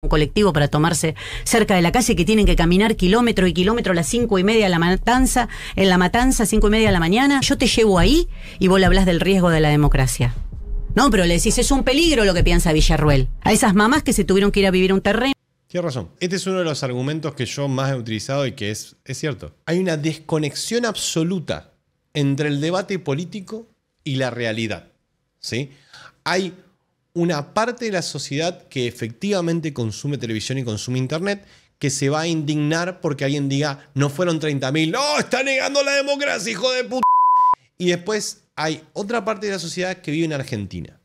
un colectivo para tomarse cerca de la calle, que tienen que caminar kilómetro y kilómetro a las cinco y media de la matanza, en la matanza, cinco y media de la mañana, yo te llevo ahí y vos le hablas del riesgo de la democracia. No, pero le decís, es un peligro lo que piensa Villarruel. A esas mamás que se tuvieron que ir a vivir a un terreno. Tienes razón. Este es uno de los argumentos que yo más he utilizado y que es, es cierto. Hay una desconexión absoluta entre el debate político y la realidad. ¿sí? Hay una parte de la sociedad que efectivamente consume televisión y consume internet que se va a indignar porque alguien diga, no fueron 30.000, no, está negando la democracia, hijo de puta. Y después hay otra parte de la sociedad que vive en Argentina.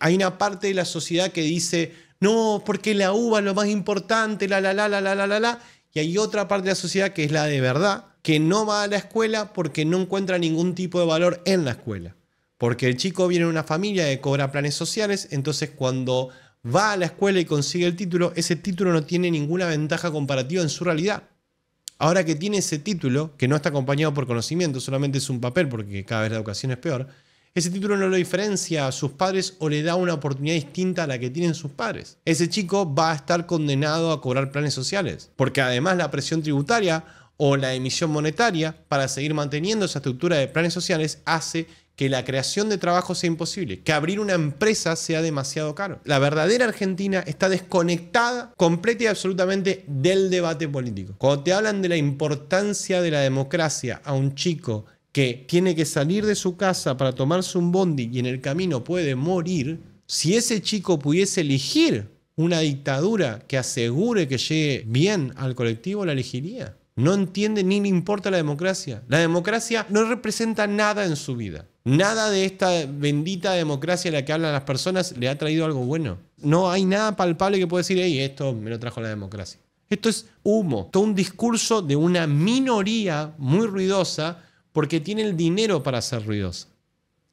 Hay una parte de la sociedad que dice, no, porque la uva es lo más importante, la, la, la, la, la, la, la, la. Y hay otra parte de la sociedad que es la de verdad, que no va a la escuela porque no encuentra ningún tipo de valor en la escuela. Porque el chico viene de una familia que cobra planes sociales, entonces cuando va a la escuela y consigue el título, ese título no tiene ninguna ventaja comparativa en su realidad. Ahora que tiene ese título, que no está acompañado por conocimiento, solamente es un papel porque cada vez la educación es peor, ese título no lo diferencia a sus padres o le da una oportunidad distinta a la que tienen sus padres. Ese chico va a estar condenado a cobrar planes sociales, porque además la presión tributaria o la emisión monetaria para seguir manteniendo esa estructura de planes sociales hace que la creación de trabajo sea imposible, que abrir una empresa sea demasiado caro. La verdadera Argentina está desconectada completa y absolutamente del debate político. Cuando te hablan de la importancia de la democracia a un chico que tiene que salir de su casa para tomarse un bondi y en el camino puede morir, si ese chico pudiese elegir una dictadura que asegure que llegue bien al colectivo, la elegiría. No entiende ni le importa la democracia. La democracia no representa nada en su vida. Nada de esta bendita democracia de la que hablan las personas le ha traído algo bueno. No hay nada palpable que pueda decir, hey, esto me lo trajo la democracia. Esto es humo, todo un discurso de una minoría muy ruidosa porque tiene el dinero para ser ruidosa.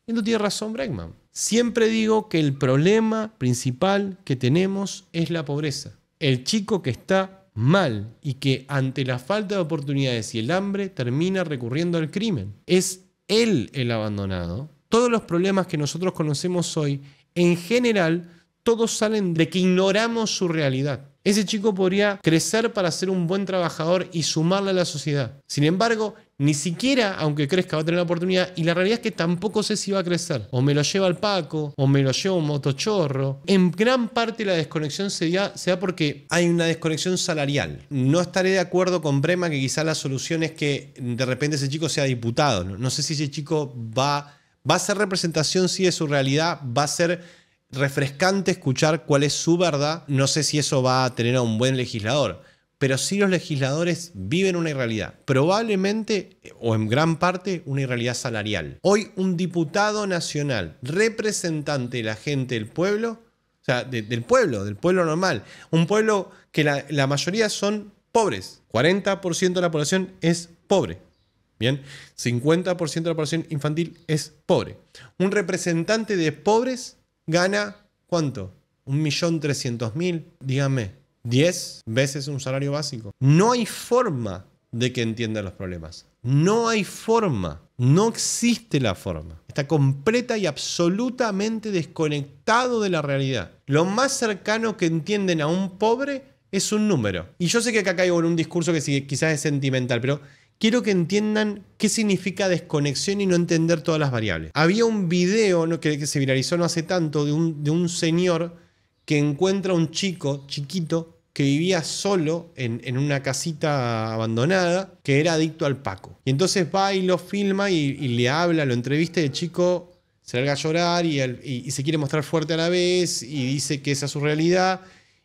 Y no tiene razón Bregman. Siempre digo que el problema principal que tenemos es la pobreza. El chico que está mal y que ante la falta de oportunidades y el hambre termina recurriendo al crimen. Es él el abandonado. Todos los problemas que nosotros conocemos hoy, en general, todos salen de que ignoramos su realidad. Ese chico podría crecer para ser un buen trabajador y sumarle a la sociedad. Sin embargo, ni siquiera, aunque crezca, va a tener la oportunidad. Y la realidad es que tampoco sé si va a crecer. O me lo lleva el Paco, o me lo lleva un motochorro. En gran parte la desconexión se da, porque hay una desconexión salarial. No estaré de acuerdo con Brema que quizás la solución es que de repente ese chico sea diputado. No, sé si ese chico va, va a ser representación, de su realidad, va a ser refrescante escuchar cuál es su verdad. No sé si eso va a tener a un buen legislador, pero si los legisladores viven una irrealidad, probablemente o en gran parte una irrealidad salarial. Hoy un diputado nacional, representante de la gente del pueblo, o sea, del pueblo, del pueblo normal, un pueblo que la, la mayoría son pobres, 40% de la población es pobre. Bien, 50% de la población infantil es pobre. Un representante de pobres gana cuánto? ¿Un millón trescientos mil? Dígame, ¿diez veces un salario básico? No hay forma de que entiendan los problemas. No hay forma, no existe la forma. Está completa y absolutamente desconectado de la realidad. Lo más cercano que entienden a un pobre es un número. Y yo sé que acá caigo en un discurso que quizás es sentimental, pero quiero que entiendan qué significa desconexión y no entender todas las variables. Había un video ¿no? que, que, se viralizó no hace tanto de un, señor que encuentra a un chico chiquito que vivía solo en, una casita abandonada, que era adicto al Paco. Y entonces va y lo filma y, le habla, lo entrevista y el chico se larga a llorar y, se quiere mostrar fuerte a la vez y dice que esa es su realidad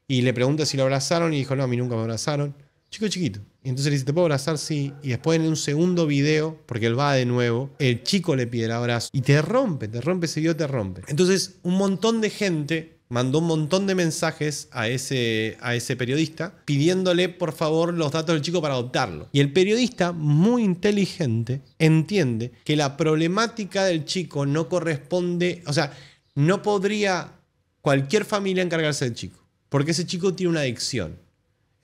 y le pregunta si lo abrazaron y dijo, no, a mí nunca me abrazaron. Chico chiquito. Y entonces le dice, ¿te puedo abrazar? Sí. Y después en un segundo video, porque él va de nuevo, el chico le pide el abrazo. Y te rompe, te rompe ese video, te rompe. Entonces, un montón de gente mandó un montón de mensajes a ese, a ese periodista pidiéndole por favor los datos del chico para adoptarlo. Y el periodista, muy inteligente, entiende que la problemática del chico no corresponde, o sea, no podría cualquier familia encargarse del chico, porque ese chico tiene una adicción.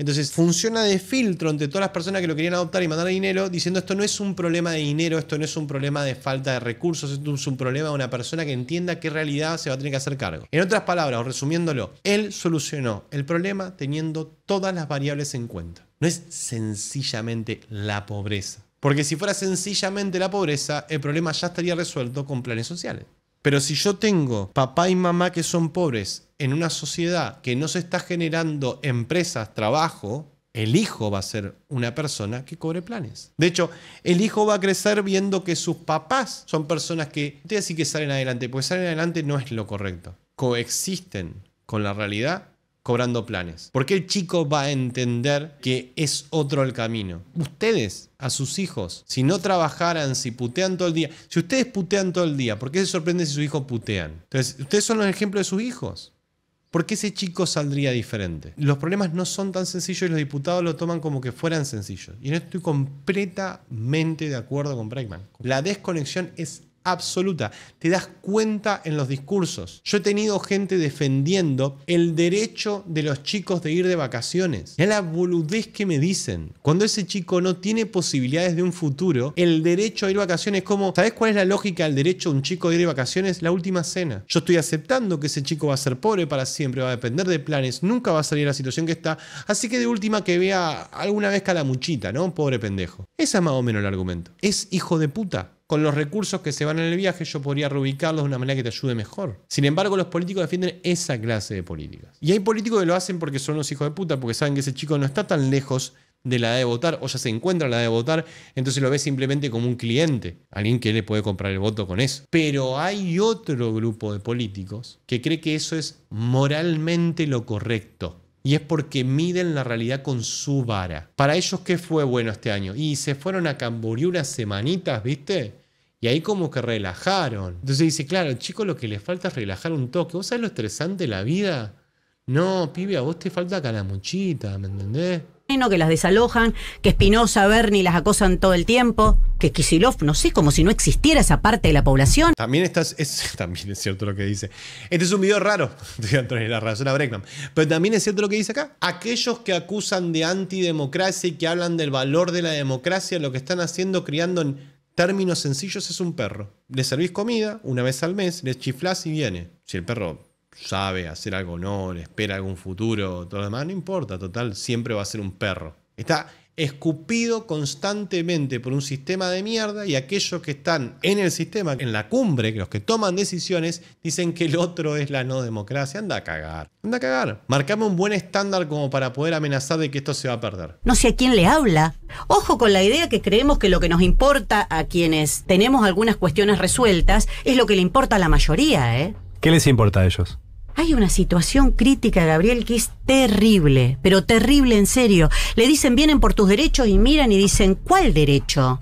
Entonces funciona de filtro entre todas las personas que lo querían adoptar y mandar dinero, diciendo esto no es un problema de dinero, esto no es un problema de falta de recursos, esto es un problema de una persona que entienda qué realidad se va a tener que hacer cargo. En otras palabras, o resumiéndolo, él solucionó el problema teniendo todas las variables en cuenta. No es sencillamente la pobreza. Porque si fuera sencillamente la pobreza, el problema ya estaría resuelto con planes sociales. Pero si yo tengo papá y mamá que son pobres en una sociedad que no se está generando empresas, trabajo, el hijo va a ser una persona que cobre planes. De hecho, el hijo va a crecer viendo que sus papás son personas que, te decir que salen adelante, porque salen adelante no es lo correcto. Coexisten con la realidad cobrando planes. Porque el chico va a entender que es otro el camino. Ustedes, a sus hijos, si no trabajaran, si putean todo el día, si ustedes putean todo el día, ¿por qué se sorprende si sus hijos putean? Entonces, ustedes son los ejemplos de sus hijos. ¿Por qué ese chico saldría diferente? Los problemas no son tan sencillos y los diputados lo toman como que fueran sencillos. Y no estoy completamente de acuerdo con Breckman. La desconexión es absoluta. Te das cuenta en los discursos. Yo he tenido gente defendiendo el derecho de los chicos de ir de vacaciones. Ya la boludez que me dicen. Cuando ese chico no tiene posibilidades de un futuro, el derecho a ir de vacaciones como, ¿sabes cuál es la lógica del derecho de un chico de ir de vacaciones? La última cena. Yo estoy aceptando que ese chico va a ser pobre para siempre, va a depender de planes, nunca va a salir de la situación que está, así que de última que vea alguna vez muchita, ¿no? Pobre pendejo. Ese es más o menos el argumento. Es hijo de puta con los recursos que se van en el viaje yo podría reubicarlos de una manera que te ayude mejor. Sin embargo, los políticos defienden esa clase de políticas. Y hay políticos que lo hacen porque son unos hijos de puta, porque saben que ese chico no está tan lejos de la edad de votar o ya se encuentra en la edad de votar, entonces lo ve simplemente como un cliente, alguien que le puede comprar el voto con eso. Pero hay otro grupo de políticos que cree que eso es moralmente lo correcto. Y es porque miden la realidad con su vara. Para ellos, ¿qué fue bueno este año? Y se fueron a Camboriú unas semanitas, ¿viste? Y ahí como que relajaron. Entonces dice, claro, chico lo que les falta es relajar un toque. ¿Vos sabés lo estresante de la vida? No, pibe, a vos te falta calamuchita, ¿me entendés? que las desalojan, que Espinosa, Bernie las acosan todo el tiempo, que Kisilov, no sé, como si no existiera esa parte de la población. También estás, es, también es cierto lo que dice. Este es un video raro de razón Razona Brecknam. pero también es cierto lo que dice acá. Aquellos que acusan de antidemocracia y que hablan del valor de la democracia, lo que están haciendo criando en términos sencillos es un perro. Le servís comida una vez al mes, le chiflás y viene. Si el perro sabe hacer algo no, espera algún futuro, todo lo demás, no importa, total, siempre va a ser un perro. Está escupido constantemente por un sistema de mierda y aquellos que están en el sistema, en la cumbre, los que toman decisiones, dicen que el otro es la no democracia. Anda a cagar, anda a cagar. Marcame un buen estándar como para poder amenazar de que esto se va a perder. No sé a quién le habla. Ojo con la idea que creemos que lo que nos importa a quienes tenemos algunas cuestiones resueltas es lo que le importa a la mayoría, ¿eh? ¿Qué les importa a ellos? Hay una situación crítica, Gabriel, que es terrible, pero terrible en serio. Le dicen, vienen por tus derechos y miran y dicen, ¿cuál derecho?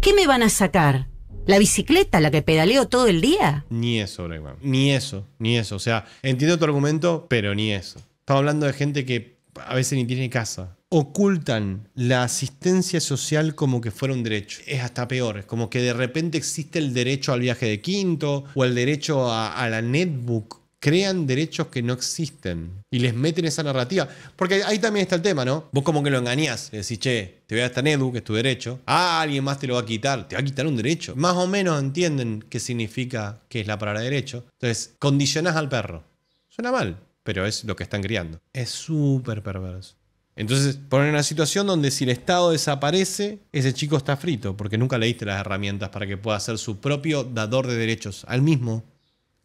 ¿Qué me van a sacar? ¿La bicicleta, la que pedaleo todo el día? Ni eso, Bregman. Ni eso, ni eso. O sea, entiendo tu argumento, pero ni eso. Estamos hablando de gente que a veces ni tiene casa. Ocultan la asistencia social como que fuera un derecho. Es hasta peor. Es como que de repente existe el derecho al viaje de quinto o el derecho a, a la netbook crean derechos que no existen y les meten esa narrativa. Porque ahí también está el tema, ¿no? Vos como que lo engañás, le decís, che, te voy a dar esta Edu, que es tu derecho, ah, alguien más te lo va a quitar, te va a quitar un derecho. Más o menos entienden qué significa que es la palabra derecho. Entonces, condicionás al perro. Suena mal, pero es lo que están criando. Es súper perverso. Entonces ponen una situación donde si el Estado desaparece, ese chico está frito, porque nunca le diste las herramientas para que pueda ser su propio dador de derechos al mismo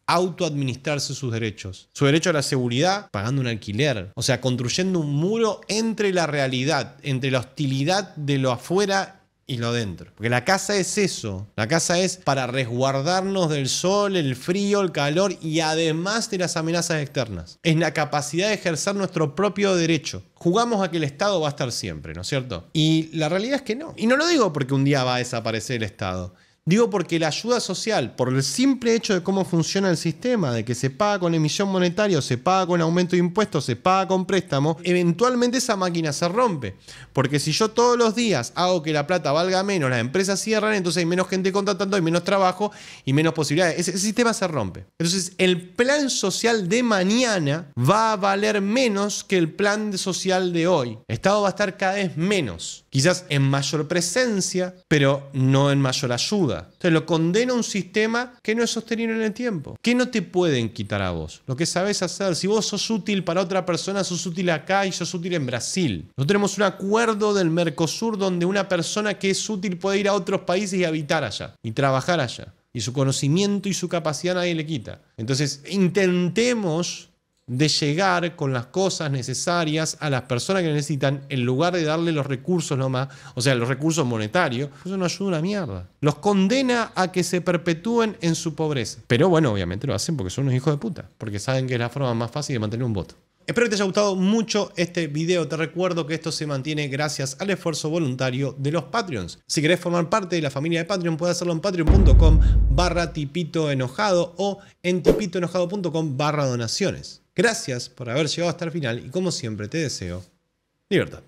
autoadministrarse sus derechos. Su derecho a la seguridad, pagando un alquiler. O sea, construyendo un muro entre la realidad, entre la hostilidad de lo afuera y lo dentro. Porque la casa es eso. La casa es para resguardarnos del sol, el frío, el calor y además de las amenazas externas. Es la capacidad de ejercer nuestro propio derecho. Jugamos a que el Estado va a estar siempre, ¿no es cierto? Y la realidad es que no. Y no lo digo porque un día va a desaparecer el Estado. Digo porque la ayuda social, por el simple hecho de cómo funciona el sistema, de que se paga con emisión monetaria, se paga con aumento de impuestos, se paga con préstamo, eventualmente esa máquina se rompe. Porque si yo todos los días hago que la plata valga menos, las empresas cierran, entonces hay menos gente contratando, hay menos trabajo y menos posibilidades. ese sistema se rompe. Entonces el plan social de mañana va a valer menos que el plan social de hoy. El Estado va a estar cada vez menos. Quizás en mayor presencia, pero no en mayor ayuda te lo condena un sistema que no es sostenido en el tiempo, que no te pueden quitar a vos. Lo que sabes hacer, si vos sos útil para otra persona, sos útil acá y sos útil en Brasil. Nosotros tenemos un acuerdo del Mercosur donde una persona que es útil puede ir a otros países y habitar allá y trabajar allá. Y su conocimiento y su capacidad nadie le quita. Entonces, intentemos de llegar con las cosas necesarias a las personas que necesitan en lugar de darle los recursos nomás, o sea, los recursos monetarios, eso no ayuda una mierda. Los condena a que se perpetúen en su pobreza. Pero bueno, obviamente lo hacen porque son unos hijos de puta, porque saben que es la forma más fácil de mantener un voto. Espero que te haya gustado mucho este video. Te recuerdo que esto se mantiene gracias al esfuerzo voluntario de los Patreons. Si querés formar parte de la familia de Patreon, puedes hacerlo en patreon.com barra tipito enojado o en tipitoenojado.com barra donaciones. Gracias por haber llegado hasta el final y como siempre te deseo libertad.